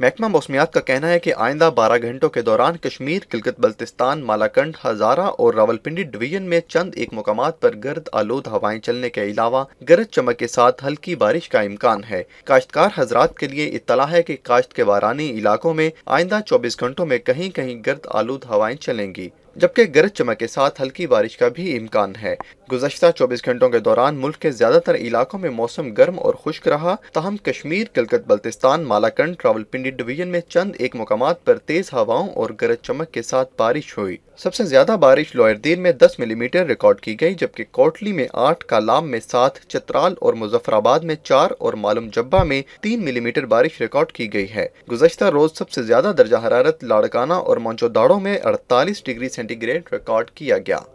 महकमा मौसमियात का कहना है कि आइंदा बारह घंटों के दौरान कश्मीर किलकत बल्तिस्तान मालाकंड हजारा और रावलपिंडी डिवीजन में चंद एक मकाम पर गर्द आलोद हवाएं चलने के अलावा गरज चमक के साथ हल्की बारिश का इम्कान है काश्तकार हजरात के लिए इतला है की काश्त के वारानी इलाकों में आइंदा चौबीस घंटों में कहीं कहीं गर्द आलोद हवाएं चलेंगी जबकि गरज चमक के साथ हल्की बारिश का भी इम्कान है गुजशत चौबीस घंटों के दौरान मुल्क के ज्यादातर इलाकों में मौसम गर्म और खुश्क रहा तहम कश्मीर गिलगत बल्तिस्तान मालाकंड रावलपिंडी डिवीजन में चंद एक मकाम पर तेज हवाओं और गरज चमक के साथ बारिश हुई सबसे ज्यादा बारिश लोअरदीन में दस मिलीमीटर रिकॉर्ड की गई जबकि कोटली में आठ कालाम में सात चतराल और मुजफ्फराबाद में चार और मालूम जब्बा में तीन मिलीमीटर बारिश रिकॉर्ड की गई है गुजशत रोज सबसे ज्यादा दर्जा हरारत लाड़काना और मंचोदाड़ो में अड़तालीस डिग्री सेंटीग्रेड रिकॉर्ड किया गया